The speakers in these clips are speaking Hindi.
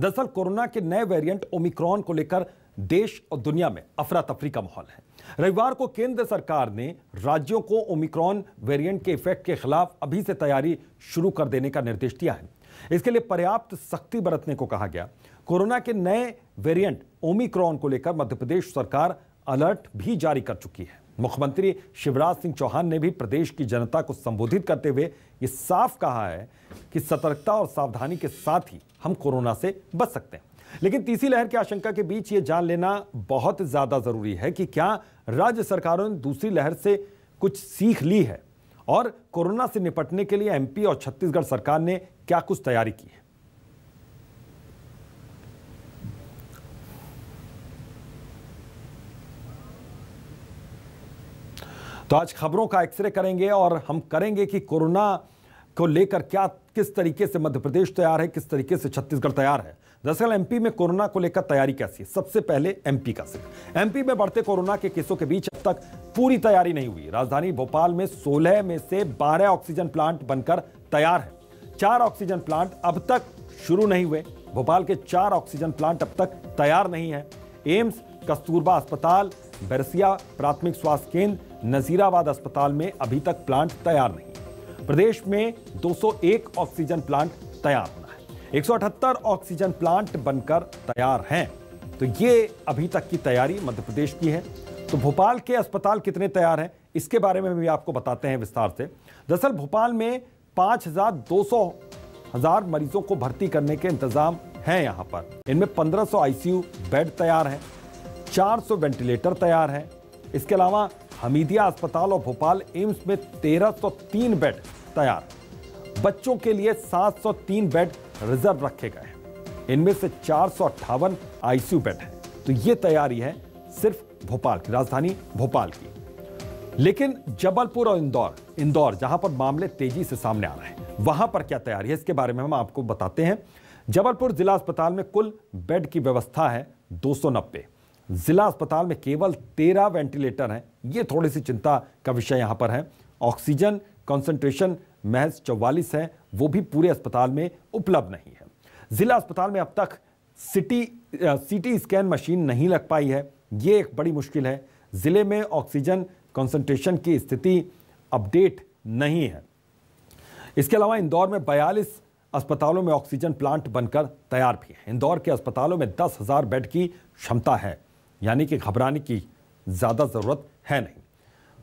दरअसल कोरोना के नए वेरिएंट ओमिक्रॉन को लेकर देश और दुनिया में अफरा तफरी का माहौल है रविवार को केंद्र सरकार ने राज्यों को ओमिक्रॉन वेरिएंट के इफेक्ट के खिलाफ अभी से तैयारी शुरू कर देने का निर्देश दिया है इसके लिए पर्याप्त सख्ती बरतने को कहा गया कोरोना के नए वेरियंट ओमिक्रॉन को लेकर मध्य प्रदेश सरकार अलर्ट भी जारी कर चुकी है मुख्यमंत्री शिवराज सिंह चौहान ने भी प्रदेश की जनता को संबोधित करते हुए ये साफ कहा है कि सतर्कता और सावधानी के साथ ही हम कोरोना से बच सकते हैं लेकिन तीसरी लहर की आशंका के बीच ये जान लेना बहुत ज्यादा जरूरी है कि क्या राज्य सरकारों ने दूसरी लहर से कुछ सीख ली है और कोरोना से निपटने के लिए एमपी और छत्तीसगढ़ सरकार ने क्या कुछ तैयारी की है तो आज खबरों का एक्सरे करेंगे और हम करेंगे कि कोरोना को लेकर क्या किस तरीके से मध्य प्रदेश तैयार है किस तरीके से छत्तीसगढ़ तैयार है दरअसल एमपी में कोरोना को लेकर तैयारी कैसी है सबसे पहले एमपी का सिर्फ एमपी में बढ़ते कोरोना के केसों के बीच अब तक पूरी तैयारी नहीं हुई राजधानी भोपाल में 16 में से 12 ऑक्सीजन प्लांट बनकर तैयार है चार ऑक्सीजन प्लांट अब तक शुरू नहीं हुए भोपाल के चार ऑक्सीजन प्लांट अब तक तैयार नहीं है एम्स कस्तूरबा अस्पताल बरसिया प्राथमिक स्वास्थ्य केंद्र नजीराबाद अस्पताल में अभी तक प्लांट तैयार नहीं प्रदेश में 201 ऑक्सीजन प्लांट तैयार होना है एक ऑक्सीजन प्लांट बनकर तैयार हैं तो ये अभी तक की तैयारी मध्य प्रदेश की है तो भोपाल के अस्पताल कितने तैयार हैं इसके बारे में भी आपको बताते हैं विस्तार से दरअसल भोपाल में पाँच हजार हजार मरीजों को भर्ती करने के इंतजाम हैं यहाँ पर इनमें 1500 आईसीयू बेड तैयार हैं 400 वेंटिलेटर तैयार हैं इसके अलावा हमीदिया अस्पताल और भोपाल एम्स में 1303 बेड तैयार बच्चों के लिए 703 बेड रिजर्व रखे गए हैं इनमें से चार आईसीयू बेड हैं तो ये तैयारी है सिर्फ भोपाल की राजधानी भोपाल की लेकिन जबलपुर और इंदौर इंदौर जहां पर मामले तेजी से सामने आ रहे हैं वहां पर क्या तैयारी है इसके बारे में हम आपको बताते हैं जबलपुर जिला अस्पताल में कुल बेड की व्यवस्था है नब्बे जिला अस्पताल में केवल तेरह वेंटिलेटर हैं ये थोड़ी सी चिंता का विषय यहाँ पर है ऑक्सीजन कॉन्सेंट्रेशन महज चौवालीस है वो भी पूरे अस्पताल में उपलब्ध नहीं है जिला अस्पताल में अब तक सिटी सीटी स्कैन मशीन नहीं लग पाई है ये एक बड़ी मुश्किल है ज़िले में ऑक्सीजन कॉन्सेंट्रेशन की स्थिति अपडेट नहीं है इसके अलावा इंदौर में बयालीस अस्पतालों में ऑक्सीजन प्लांट बनकर तैयार भी हैं इंदौर के अस्पतालों में दस हज़ार बेड की क्षमता है यानी कि घबराने की ज़्यादा ज़रूरत है नहीं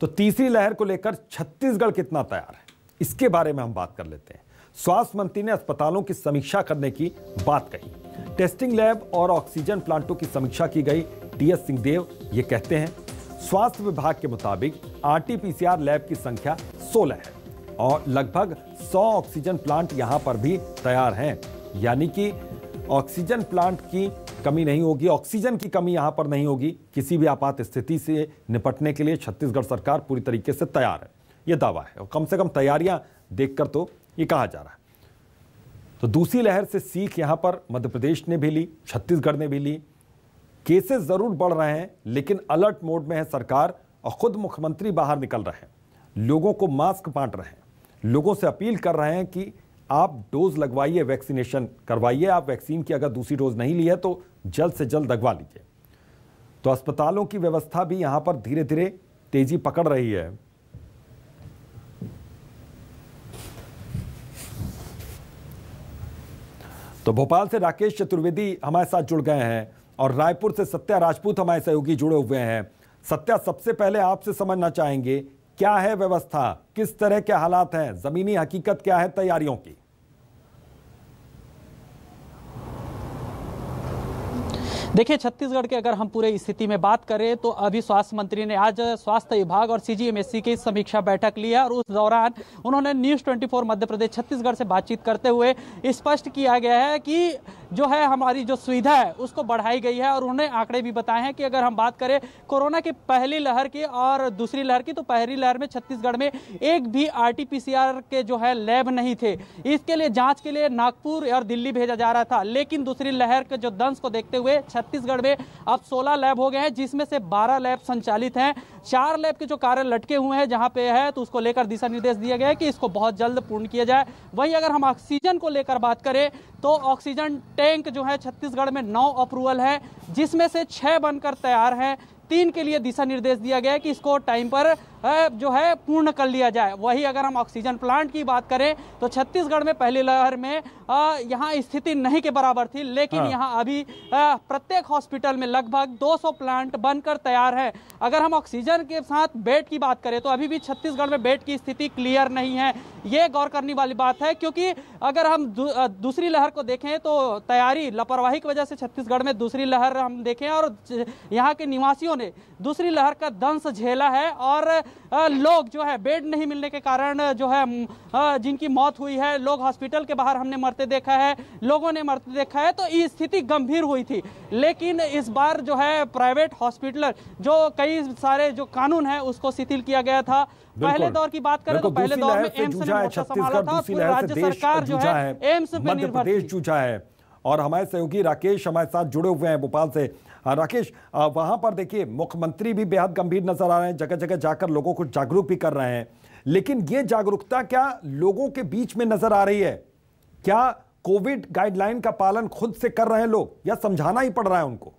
तो तीसरी लहर को लेकर छत्तीसगढ़ कितना तैयार है इसके बारे में हम बात कर लेते हैं स्वास्थ्य मंत्री ने अस्पतालों की समीक्षा करने की बात कही टेस्टिंग लैब और ऑक्सीजन प्लांटों की समीक्षा की गई टी एस सिंहदेव ये कहते हैं स्वास्थ्य विभाग के मुताबिक आरटीपीसीआर लैब की संख्या 16 है और लगभग 100 ऑक्सीजन प्लांट यहां पर भी तैयार हैं यानी कि ऑक्सीजन प्लांट की कमी नहीं होगी ऑक्सीजन की कमी यहाँ पर नहीं होगी किसी भी आपात स्थिति से निपटने के लिए छत्तीसगढ़ सरकार पूरी तरीके से तैयार है ये दावा है और कम से कम तैयारियाँ देख तो ये कहा जा रहा है तो दूसरी लहर से सीख यहाँ पर मध्य प्रदेश ने भी ली छत्तीसगढ़ ने भी ली केसेस ज़रूर बढ़ रहे हैं लेकिन अलर्ट मोड में है सरकार और ख़ुद मुख्यमंत्री बाहर निकल रहे हैं लोगों को मास्क बांट रहे हैं लोगों से अपील कर रहे हैं कि आप डोज लगवाइए वैक्सीनेशन करवाइए आप वैक्सीन की अगर दूसरी डोज नहीं ली है तो जल्द से जल्द लगवा लीजिए तो अस्पतालों की व्यवस्था भी यहां पर धीरे धीरे तेजी पकड़ रही है तो भोपाल से राकेश चतुर्वेदी हमारे साथ जुड़ गए हैं और रायपुर से सत्या राजपूत हमारे सहयोगी जुड़े हुए हैं सत्या सबसे पहले आपसे समझना चाहेंगे क्या है व्यवस्था किस तरह के हालात हैं जमीनी हकीकत क्या है तैयारियों की देखिए छत्तीसगढ़ के अगर हम पूरे स्थिति में बात करें तो अभी स्वास्थ्य मंत्री ने आज स्वास्थ्य विभाग और सीजीएमएससी की समीक्षा बैठक ली है और उस दौरान उन्होंने न्यूज़ 24 मध्य प्रदेश छत्तीसगढ़ से बातचीत करते हुए स्पष्ट किया गया है कि जो है हमारी जो सुविधा है उसको बढ़ाई गई है और उन्होंने आंकड़े भी बताए हैं कि अगर हम बात करें कोरोना की पहली लहर की और दूसरी लहर की तो पहली लहर में छत्तीसगढ़ में एक भी आर के जो है लैब नहीं थे इसके लिए जाँच के लिए नागपुर और दिल्ली भेजा जा रहा था लेकिन दूसरी लहर के जो दंश को देखते हुए छत्तीसगढ़ में अब सोलह लैब हो गए हैं जिसमें से बारह लैब संचालित हैं चार लैब के जो कार्य लटके हुए हैं जहाँ पे है तो उसको लेकर दिशा निर्देश दिया गया है कि इसको बहुत जल्द पूर्ण किया जाए वहीं अगर हम ऑक्सीजन को लेकर बात करें तो ऑक्सीजन टैंक जो है छत्तीसगढ़ में नौ अप्रूवल है जिसमें से छः बनकर तैयार हैं तीन के लिए दिशा निर्देश दिया गया है कि इसको टाइम पर जो है पूर्ण कर लिया जाए वही अगर हम ऑक्सीजन प्लांट की बात करें तो छत्तीसगढ़ में पहली लहर में यहाँ स्थिति नहीं के बराबर थी लेकिन हाँ। यहाँ अभी प्रत्येक हॉस्पिटल में लगभग 200 प्लांट बनकर तैयार है अगर हम ऑक्सीजन के साथ बेड की बात करें तो अभी भी छत्तीसगढ़ में बेड की स्थिति क्लियर नहीं है ये गौर करने वाली बात है क्योंकि अगर हम दूसरी लहर को देखें तो तैयारी लापरवाही की वजह से छत्तीसगढ़ में दूसरी लहर हम देखें और यहाँ के निवासियों ने दूसरी लहर का दंश झेला है और लोग जो है बेड नहीं मिलने के कारण जो है जिनकी मौत हुई है लोग हॉस्पिटल के बाहर हमने मरते देखा है लोगों ने मरते देखा है तो ये स्थिति गंभीर हुई थी लेकिन इस बार जो है प्राइवेट हॉस्पिटल जो कई सारे जो कानून है उसको शिथिल किया गया था पहले दौर की बात करें तो पहले दौर में एम्स ने मोर्चा संभाला था राज्य सरकार जो है एम्स पर निर्भर है और हमारे सहयोगी राकेश हमारे साथ जुड़े हुए हैं भोपाल से हाँ, राकेश वहां पर देखिए मुख्यमंत्री भी बेहद गंभीर नजर आ रहे हैं जगह जगह जाकर लोगों को जागरूक भी कर रहे हैं लेकिन ये जागरूकता क्या लोगों के बीच में नजर आ रही है क्या कोविड गाइडलाइन का पालन खुद से कर रहे हैं लोग या समझाना ही पड़ रहा है उनको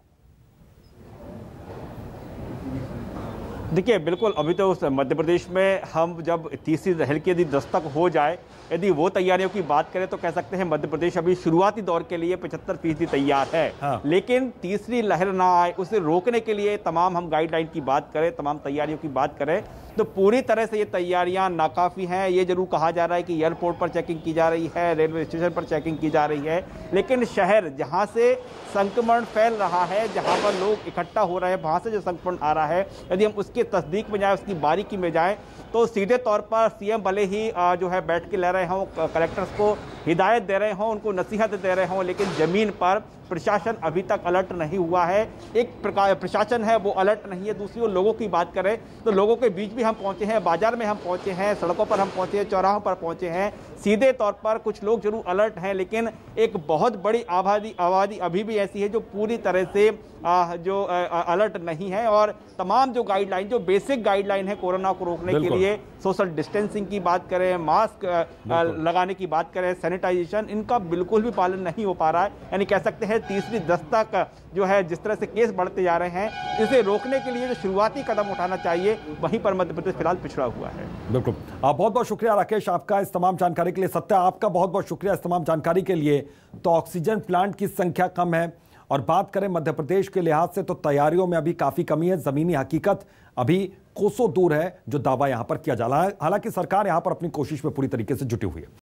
देखिए बिल्कुल अभी तो उस मध्य प्रदेश में हम जब तीसरी लहर की यदि दस्तक हो जाए यदि वो तैयारियों की बात करें तो कह सकते हैं मध्य प्रदेश अभी शुरुआती दौर के लिए पचहत्तर फीसदी तैयार है हाँ। लेकिन तीसरी लहर ना आए उसे रोकने के लिए तमाम हम गाइडलाइन की बात करें तमाम तैयारियों की बात करें तो पूरी तरह से ये तैयारियां नाकाफ़ी हैं ये जरूर कहा जा रहा है कि एयरपोर्ट पर चेकिंग की जा रही है रेलवे स्टेशन पर चेकिंग की जा रही है लेकिन शहर जहाँ से संक्रमण फैल रहा है जहाँ पर लोग इकट्ठा हो रहे हैं वहाँ से जो संक्रमण आ रहा है यदि हम उसके उसकी तस्दीक में जाएँ उसकी बारीकी में जाएँ तो सीधे तौर पर सीएम भले ही जो है बैठ के ले रहे हों कलेक्टर्स को हिदायत दे रहे हों उनको नसीहत दे रहे हों लेकिन ज़मीन पर प्रशासन अभी तक अलर्ट नहीं हुआ है एक प्रकार प्रशासन है वो अलर्ट नहीं है दूसरी ओर लोगों की बात करें तो लोगों के बीच भी हम पहुंचे हैं बाजार में हम पहुंचे हैं सड़कों पर हम पहुंचे हैं चौराहों पर पहुंचे हैं सीधे तौर पर कुछ लोग जरूर अलर्ट हैं लेकिन एक बहुत बड़ी आबादी आबादी अभी भी ऐसी है जो पूरी तरह से आ, जो आ, अलर्ट नहीं है और तमाम जो गाइडलाइन जो बेसिक गाइडलाइन है कोरोना को रोकने के लिए सोशल डिस्टेंसिंग की बात करें मास्क लगाने की बात करें सैनिटाइजेशन इनका बिल्कुल भी पालन नहीं हो पा रहा है यानी कह सकते हैं तीसरी दस्तक जो है जिस तरह से केस बढ़ते जा रहे हैं इसे रोकने के लिए जो शुरुआती कदम उठाना चाहिए वहीं पर मध्य प्रदेश फिलहाल पिछड़ा हुआ है बिल्कुल बहुत बहुत शुक्रिया राकेश आपका इस तमाम जानकारी के लिए सत्या आपका बहुत बहुत शुक्रिया इस तमाम जानकारी के लिए तो ऑक्सीजन प्लांट की संख्या कम है और बात करें मध्य प्रदेश के लिहाज से तो तैयारियों में अभी काफ़ी कमी है ज़मीनी हकीकत अभी कोसों दूर है जो दावा यहां पर किया जा रहा है हालांकि सरकार यहां पर अपनी कोशिश में पूरी तरीके से जुटी हुई है